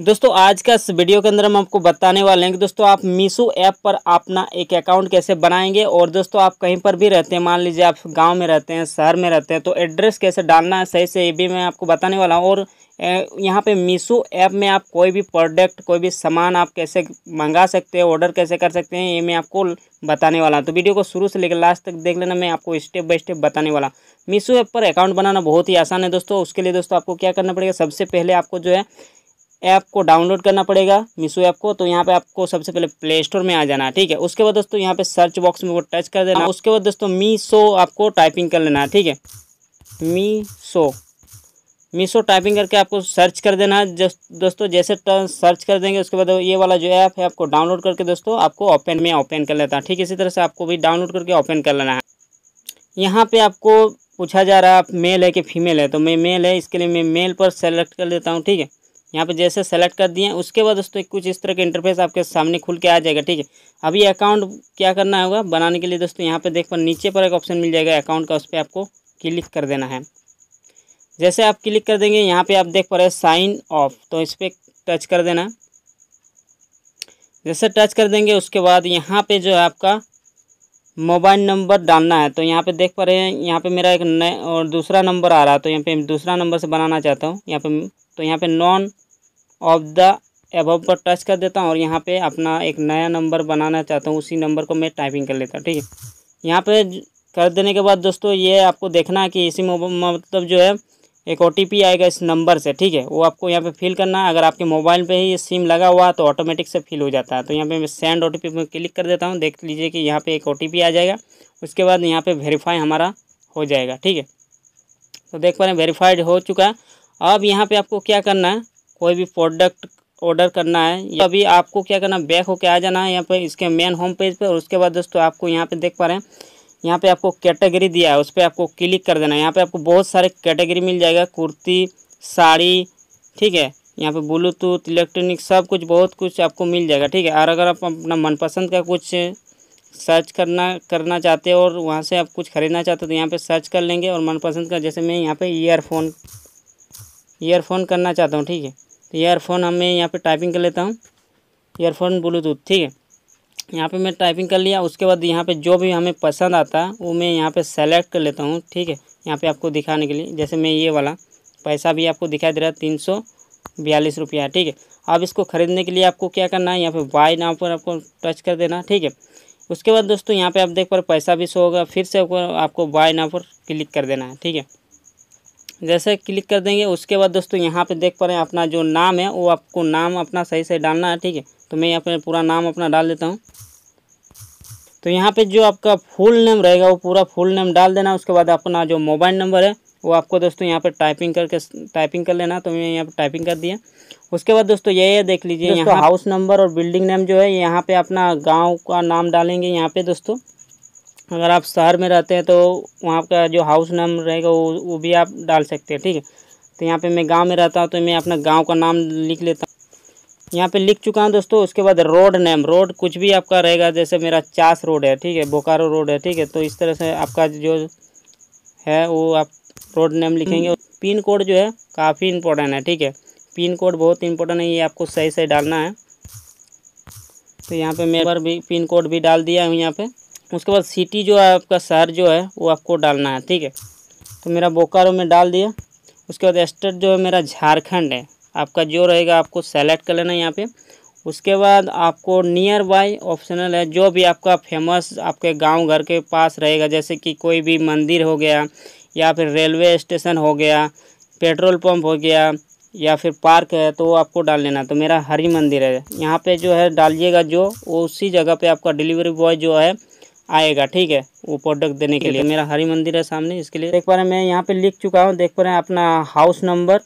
दोस्तों आज का इस वीडियो के अंदर हम आपको बताने वाले हैं कि दोस्तों आप मीशो ऐप पर अपना एक अकाउंट कैसे बनाएंगे और दोस्तों आप कहीं पर भी रहते हैं मान लीजिए आप गांव में रहते हैं शहर में रहते हैं तो एड्रेस कैसे डालना है सही से ये भी मैं आपको बताने वाला हूँ और यहाँ पे मीशो ऐप में आप कोई भी प्रोडक्ट कोई भी सामान आप कैसे मंगा सकते हैं ऑर्डर कैसे कर सकते हैं ये मैं आपको बताने वाला हूँ तो वीडियो को शुरू से लेकर लास्ट तक देख लेना मैं आपको स्टेप बाय स्टेप बताने वाला मीशो ऐप पर अकाउंट बनाना बहुत ही आसान है दोस्तों उसके लिए दोस्तों आपको क्या करना पड़ेगा सबसे पहले आपको जो है ऐप को डाउनलोड करना पड़ेगा मीशो ऐप को तो यहाँ पे आपको सबसे पहले प्ले स्टोर में आ जाना है ठीक है उसके बाद दोस्तों यहाँ पे सर्च बॉक्स में वो टच कर देना उसके बाद दोस्तों मीशो आपको टाइपिंग कर लेना है ठीक है मीशो मीशो टाइपिंग करके आपको सर्च कर देना है दोस्तों जैसे सर्च कर देंगे उसके बाद ये वाला जो ऐप है आपको डाउनलोड करके दोस्तों आपको ओपन में ओपन कर लेता है ठीक इसी तरह से आपको भी डाउनलोड करके ओपन कर लेना है यहाँ पे आपको पूछा जा रहा है आप मेल है कि फीमेल है तो मैं मेल है इसके लिए मैं मेल पर सेलेक्ट कर लेता हूँ ठीक है यहाँ पे जैसे सेलेक्ट कर दिए उसके बाद दोस्तों कुछ इस तरह का इंटरफेस आपके सामने खुल के आ जाएगा ठीक है अभी अकाउंट क्या करना होगा बनाने के लिए दोस्तों यहाँ पे देख पर नीचे पर एक ऑप्शन मिल जाएगा अकाउंट का उस पर आपको क्लिक कर देना है जैसे आप क्लिक कर देंगे यहाँ पे आप देख पा रहे साइन ऑफ तो इस पर टच कर देना जैसे टच कर देंगे उसके बाद यहाँ पर जो है आपका मोबाइल नंबर डालना है तो यहाँ पे देख पा रहे हैं यहाँ पे मेरा एक नया और दूसरा नंबर आ रहा है तो यहाँ पे दूसरा नंबर से बनाना चाहता हूँ यहाँ पे तो यहाँ पे नॉन ऑफ द एबव पर टच कर देता हूँ और यहाँ पे अपना एक नया नंबर बनाना चाहता हूँ उसी नंबर को मैं टाइपिंग कर लेता हूँ ठीक है यहाँ पे कर देने के बाद दोस्तों ये आपको देखना है कि इसी मतलब जो है एक ओ आएगा इस नंबर से ठीक है वो आपको यहाँ पे फिल करना है अगर आपके मोबाइल पे ही ये सिम लगा हुआ तो ऑटोमेटिक से फिल हो जाता है तो यहाँ पे मैं सेंड ओ टी में क्लिक कर देता हूँ देख लीजिए कि यहाँ पे एक ओ आ जाएगा उसके बाद यहाँ पे वेरीफाई हमारा हो जाएगा ठीक है तो देख पा रहे हैं वेरीफाइड हो चुका है अब यहाँ पर आपको क्या करना है कोई भी प्रोडक्ट ऑर्डर करना है अभी आपको क्या करना बैक होके आ जाना है यहाँ पर इसके मेन होम पेज पर उसके बाद दोस्तों आपको यहाँ पर देख पा रहे हैं यहाँ पे आपको कैटेगरी दिया है उस पर आपको क्लिक कर देना है यहाँ पे आपको बहुत सारे कैटेगरी मिल जाएगा कुर्ती साड़ी ठीक है यहाँ पे ब्लूटूथ इलेक्ट्रॉनिक सब कुछ बहुत कुछ आपको मिल जाएगा ठीक है और अगर आप अपना मनपसंद का कुछ सर्च करना करना चाहते हो और वहाँ से आप कुछ ख़रीदना चाहते हो तो यहाँ पे सर्च कर लेंगे और मनपसंद का जैसे मैं यहाँ पर ईयरफोन ईयरफोन करना चाहता हूँ ठीक है ईयरफोन हमें यहाँ पे टाइपिंग कर लेता हूँ ईयरफोन ब्लूटूथ ठीक है यहाँ पे मैं टाइपिंग कर लिया उसके बाद यहाँ पे जो भी हमें पसंद आता है वो मैं यहाँ पे सेलेक्ट कर लेता हूँ ठीक है यहाँ पे आपको दिखाने के लिए जैसे मैं ये वाला पैसा भी आपको दिखाई दे रहा है तीन सौ बयालीस रुपया ठीक है अब इसको ख़रीदने के लिए आपको क्या करना है यहाँ पे बाय नाव पर आपको टच कर देना ठीक है उसके बाद दोस्तों यहाँ पर आप देख पर पैसा भी सो होगा फिर से आपको बाय नाव पर क्लिक कर देना है ठीक है जैसे क्लिक कर देंगे उसके बाद दोस्तों यहाँ पे देख पा रहे हैं अपना जो नाम है वो आपको नाम अपना सही से डालना है ठीक है तो मैं यहाँ पर पूरा नाम अपना डाल देता हूँ तो यहाँ पे जो आपका फुल नेम रहेगा वो पूरा फुल नेम डाल देना उसके बाद अपना जो मोबाइल नंबर है वो आपको दोस्तों यहाँ पर टाइपिंग करके टाइपिंग कर लेना तो मैं यहाँ पर टाइपिंग कर दिया उसके बाद दोस्तों ये देख लीजिए यहाँ हाउस नंबर और बिल्डिंग नेम जो है यहाँ पर अपना गाँव का नाम डालेंगे यहाँ पर दोस्तों अगर आप शहर में रहते हैं तो वहाँ का जो हाउस नाम रहेगा वो वो भी आप डाल सकते हैं ठीक है तो यहाँ पे मैं गांव में रहता हूँ तो मैं अपना गांव का नाम लिख लेता हूँ यहाँ पे लिख चुका हूँ दोस्तों उसके बाद रोड नेम रोड कुछ भी आपका रहेगा जैसे मेरा चास रोड है ठीक है बोकारो रोड है ठीक है तो इस तरह से आपका जो है वो आप रोड नेम लिखेंगे हम्म। पिन कोड जो है काफ़ी इंपॉर्टेंट है ठीक है पिन कोड बहुत इंपॉर्टेंट है ये आपको सही सही डालना है तो यहाँ पे मैं बार भी पिन कोड भी डाल दिया हूँ यहाँ पे उसके बाद सिटी जो है आपका शहर जो है वो आपको डालना है ठीक है तो मेरा बोकारो में डाल दिया उसके बाद स्टेट जो है मेरा झारखंड है आपका जो रहेगा आपको सेलेक्ट कर लेना है यहाँ पे उसके बाद आपको नियर बाय ऑप्शनल है जो भी आपका फेमस आपके गांव घर के पास रहेगा जैसे कि कोई भी मंदिर हो गया या फिर रेलवे स्टेशन हो गया पेट्रोल पंप हो गया या फिर पार्क है तो वो आपको डाल लेना तो मेरा हरी मंदिर है यहाँ पे जो है डालिएगा जो उसी जगह पे आपका डिलीवरी बॉय जो है आएगा ठीक है वो प्रोडक्ट देने के लिए तो- मेरा हरी मंदिर है सामने इसके लिए देख पा रहे हैं मैं यहाँ पे लिख चुका हूँ देख पा रहे हैं अपना house number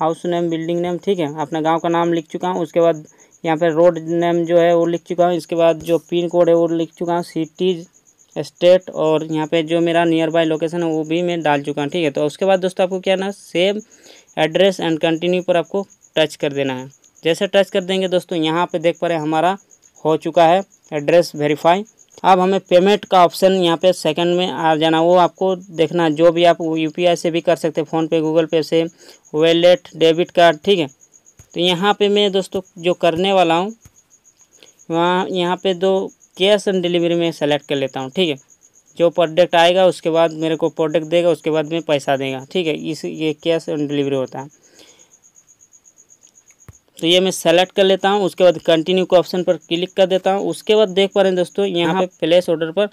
house name building name ठीक है अपना गांव का नाम लिख चुका हूँ उसके बाद यहाँ पे रोड नेम जो है वो लिख चुका हूँ इसके बाद जो पिन कोड है वो लिख चुका हूँ सिटीज स्टेट और यहाँ पर जो मेरा नियर बाई लोकेशन है वो भी मैं डाल चुका हूँ ठीक है तो उसके बाद दोस्तों आपको क्या ना सेम एड्रेस एंड कंटिन्यू पर आपको टच कर देना है जैसे टच कर देंगे दोस्तों यहाँ पर देख पा रहे हमारा हो चुका है एड्रेस वेरीफाई अब हमें पेमेंट का ऑप्शन यहाँ पे सेकंड में आ जाना वो आपको देखना जो भी आप यूपीआई से भी कर सकते हैं फ़ोनपे गूगल पे से वैलेट डेबिट कार्ड ठीक है तो यहाँ पे मैं दोस्तों जो करने वाला हूँ वहाँ यहाँ पे दो कैश ऑन डिलीवरी में सेलेक्ट कर लेता हूँ ठीक है जो प्रोडक्ट आएगा उसके बाद मेरे को प्रोडक्ट देगा उसके बाद मैं पैसा देगा ठीक है इस ये कैश ऑन डिलीवरी होता है तो ये मैं सेलेक्ट कर लेता हूँ उसके बाद कंटिन्यू के ऑप्शन पर क्लिक कर देता हूँ उसके बाद देख पा रहे हैं दोस्तों यहाँ पे प्लेस ऑर्डर पर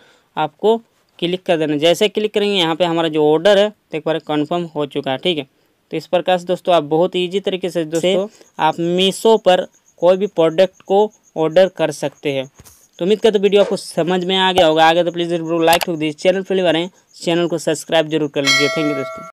आपको क्लिक कर देना जैसे क्लिक करेंगे यहाँ पे हमारा जो ऑर्डर है देख पा रहे कन्फर्म हो चुका है ठीक है तो इस प्रकार से दोस्तों आप बहुत ईजी तरीके से दोस्तों आप मीशो पर कोई भी प्रोडक्ट को ऑर्डर कर सकते हैं तो उम्मीद करते तो वीडियो आपको समझ में आ गया होगा आगे तो प्लीज़ जरूर लाइक कर दीजिए चैनल पर बार चैनल को सब्सक्राइब जरूर कर लीजिए थैंक यू दोस्तों